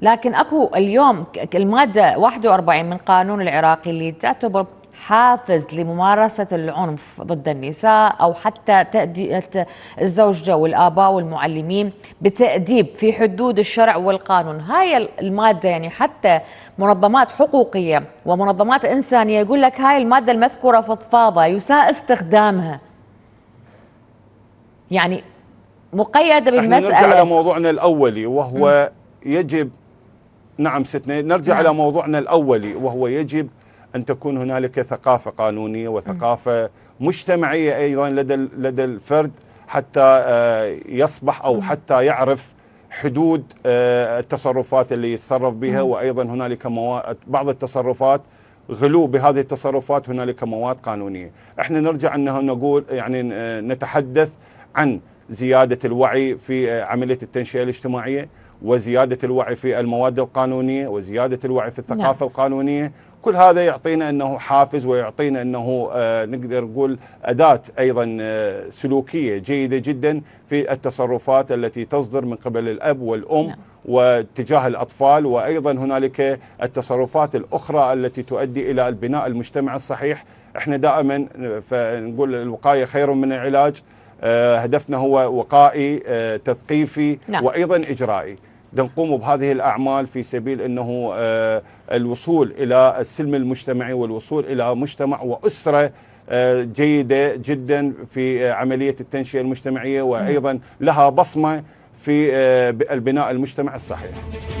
لكن اكو اليوم الماده 41 من قانون العراقي اللي تعتبر حافز لممارسة العنف ضد النساء أو حتى تأدية الزوجة والآباء والمعلمين بتأديب في حدود الشرع والقانون هاي المادة يعني حتى منظمات حقوقية ومنظمات إنسانية يقول لك هاي المادة المذكورة فضفاضة يساء استخدامها يعني مقيدة بالمسألة نرجع لموضوعنا الأولي وهو م. يجب نعم ستنا نرجع نعم. إلى موضوعنا الأولي وهو يجب أن تكون هنالك ثقافة قانونية وثقافة م. مجتمعية أيضا لدى, لدى الفرد حتى آه، يصبح أو حتى يعرف حدود آه، التصرفات اللي يتصرف بها وأيضا هنالك بعض التصرفات غلو بهذه التصرفات هنالك مواد قانونية احنا نرجع أنه نقول يعني نتحدث عن زياده الوعي في عمليه التنشئه الاجتماعيه وزياده الوعي في المواد القانونيه وزياده الوعي في الثقافه نعم. القانونيه كل هذا يعطينا انه حافز ويعطينا انه آه، نقدر نقول اداه ايضا آه، سلوكيه جيده جدا في التصرفات التي تصدر من قبل الاب والام نعم. واتجاه الاطفال وايضا هنالك التصرفات الاخرى التي تؤدي الى البناء المجتمع الصحيح احنا دائما آه، فنقول الوقايه خير من العلاج آه، هدفنا هو وقائي آه، تثقيفي نعم. وايضا اجرائي نقوم بهذه الاعمال في سبيل انه آه، الوصول الى السلم المجتمعي والوصول الى مجتمع واسره جيده جدا في عمليه التنشئه المجتمعيه وايضا لها بصمه في البناء المجتمع الصحيح